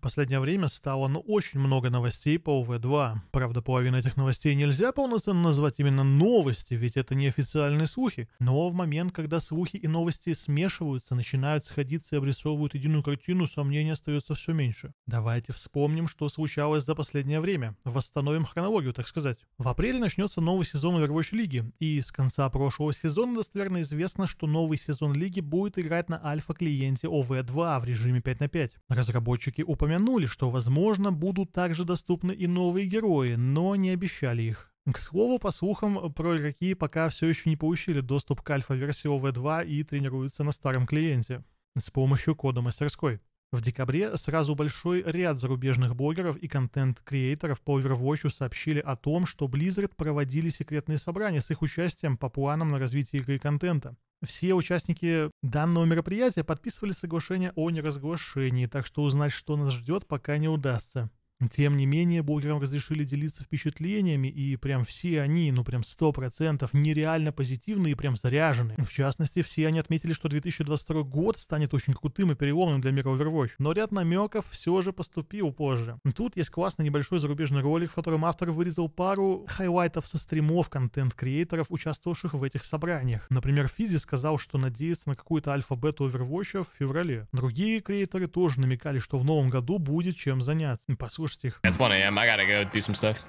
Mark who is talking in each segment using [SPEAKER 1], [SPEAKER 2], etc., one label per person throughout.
[SPEAKER 1] последнее время стало ну очень много новостей по УВ-2. Правда, половину этих новостей нельзя полноценно назвать именно новости, ведь это не официальные слухи. Но в момент, когда слухи и новости смешиваются, начинают сходиться и обрисовывают единую картину, сомнений остается все меньше. Давайте вспомним, что случалось за последнее время. Восстановим хронологию, так сказать. В апреле начнется новый сезон Overwatch Лиги, и с конца прошлого сезона достоверно известно, что новый сезон Лиги будет играть на альфа-клиенте OV2 в режиме 5 на 5. Разработчики упомянули упомянули, что, возможно, будут также доступны и новые герои, но не обещали их. К слову, по слухам, про игроки пока все еще не получили доступ к альфа-версии OV2 и тренируются на старом клиенте с помощью кода мастерской. В декабре сразу большой ряд зарубежных блогеров и контент-креаторов по Overwatch сообщили о том, что Blizzard проводили секретные собрания с их участием по планам на развитие игры и контента. Все участники данного мероприятия подписывали соглашение о неразглашении, так что узнать, что нас ждет, пока не удастся. Тем не менее, блогерам разрешили делиться впечатлениями, и прям все они, ну прям 100% нереально позитивные и прям заряжены. В частности, все они отметили, что 2022 год станет очень крутым и переломным для мира Overwatch, но ряд намеков все же поступил позже. Тут есть классный небольшой зарубежный ролик, в котором автор вырезал пару хайлайтов со стримов контент-креаторов, участвовавших в этих собраниях. Например, Физи сказал, что надеется на какую-то альфа-бету Overwatch в феврале. Другие креаторы тоже намекали, что в новом году будет чем заняться. Послушайте, That's It's 1 a.m. I gotta go do some stuff.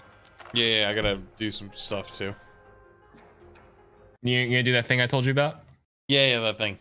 [SPEAKER 1] Yeah, yeah, I gotta do some stuff too. You, you gonna do that thing I told you about? Yeah, yeah, that thing.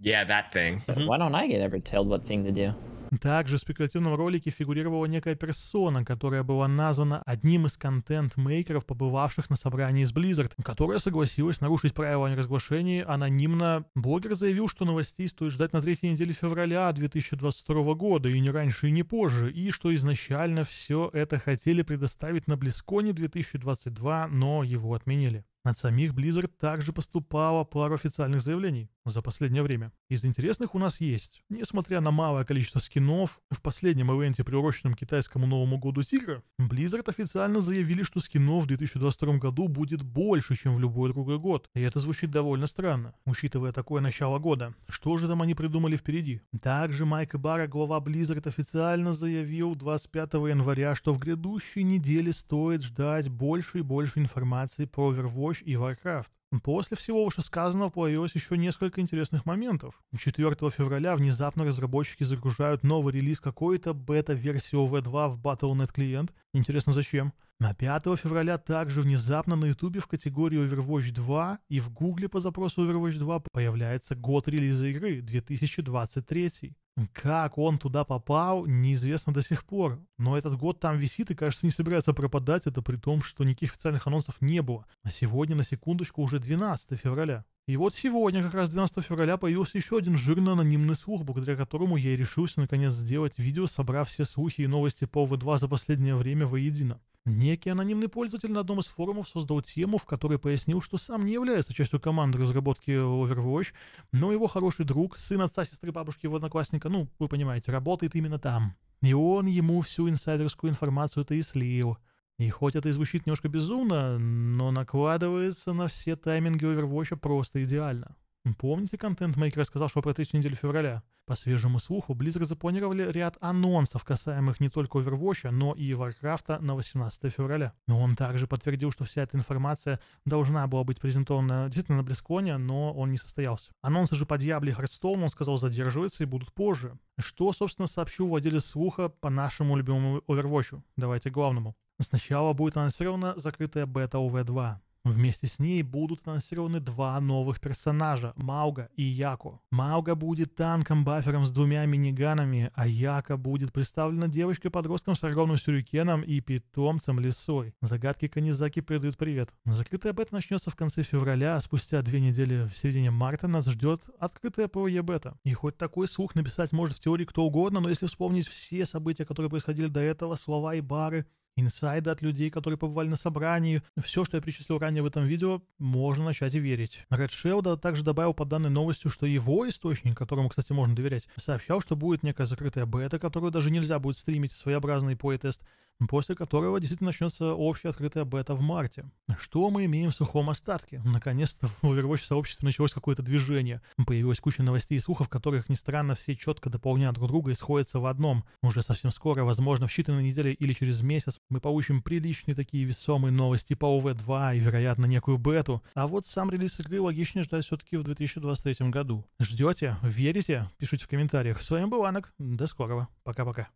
[SPEAKER 1] Yeah, that thing. Mm -hmm. Why don't I get ever told what thing to do? Также в спекулятивном ролике фигурировала некая персона, которая была названа одним из контент-мейкеров, побывавших на собрании с Blizzard, которая согласилась нарушить правила о неразглашении анонимно. Блогер заявил, что новостей стоит ждать на третьей неделе февраля 2022 года, и не раньше, и не позже, и что изначально все это хотели предоставить на Близконе 2022, но его отменили. От самих Blizzard также поступало пару официальных заявлений за последнее время. Из интересных у нас есть. Несмотря на малое количество скинов, в последнем ивенте, приуроченном китайскому Новому году Тигра, Blizzard официально заявили, что скинов в 2022 году будет больше, чем в любой другой год. И это звучит довольно странно, учитывая такое начало года. Что же там они придумали впереди? Также Майк Бара, глава Blizzard, официально заявил 25 января, что в грядущей неделе стоит ждать больше и больше информации про Overwatch мощь и Warcraft. После всего вышесказанного появилось еще несколько интересных моментов. 4 февраля внезапно разработчики загружают новый релиз какой-то бета-версии OV2 в Battle.net клиент. Интересно, зачем? На 5 февраля также внезапно на YouTube в категории Overwatch 2 и в Гугле по запросу Overwatch 2 появляется год релиза игры 2023. Как он туда попал, неизвестно до сих пор. Но этот год там висит и, кажется, не собирается пропадать. Это при том, что никаких официальных анонсов не было. А сегодня, на секундочку, уже 12 февраля. И вот сегодня, как раз 12 февраля, появился еще один жирно анонимный слух, благодаря которому я и решился наконец сделать видео, собрав все слухи и новости по V2 за последнее время воедино. Некий анонимный пользователь на одном из форумов создал тему, в которой пояснил, что сам не является частью команды разработки Overwatch, но его хороший друг, сын отца, сестры, бабушки, его одноклассника, ну, вы понимаете, работает именно там. И он ему всю инсайдерскую информацию-то и слил. И хоть это и звучит немножко безумно, но накладывается на все тайминги Overwatch просто идеально. Помните, контент-мейкер сказал, что про третью неделю февраля? По свежему слуху, Blizzard запланировали ряд анонсов, касаемых не только Overwatch, но и Warcraft на 18 февраля. Но он также подтвердил, что вся эта информация должна была быть презентована действительно на Близконе, но он не состоялся. Анонсы же по Diablo и Hearthstone, он сказал, задерживаются и будут позже. Что, собственно, сообщил владелец слуха по нашему любимому Overwatch. Давайте к главному. Сначала будет анонсирована закрытая бета ов 2 Вместе с ней будут анонсированы два новых персонажа – Мауга и Яко. Мауга будет танком-бафером с двумя миниганами, а Яко будет представлена девочкой-подростком с огромным сюрикеном и питомцем лисой. Загадки Канизаки передают привет. Закрытая бета начнется в конце февраля, а спустя две недели в середине марта нас ждет открытая ПВЕ бета. И хоть такой слух написать может в теории кто угодно, но если вспомнить все события, которые происходили до этого, слова и бары – инсайды от людей, которые побывали на собрании. Все, что я перечислил ранее в этом видео, можно начать верить. Ред Шелда также добавил под данной новостью, что его источник, которому, кстати, можно доверять, сообщал, что будет некая закрытая бета, которую даже нельзя будет стримить, своеобразный поэтест, после которого действительно начнется общая открытая бета в марте. Что мы имеем в сухом остатке? Наконец-то в Overwatch сообществе началось какое-то движение. Появилась куча новостей и слухов, которых, ни странно, все четко дополняют друг друга и сходятся в одном. Уже совсем скоро, возможно, в считанные недели или через месяц, мы получим приличные такие весомые новости по OV2 и, вероятно, некую бету. А вот сам релиз игры логичнее ждать все-таки в 2023 году. Ждете? Верите? Пишите в комментариях. С вами был Анак. До скорого. Пока-пока.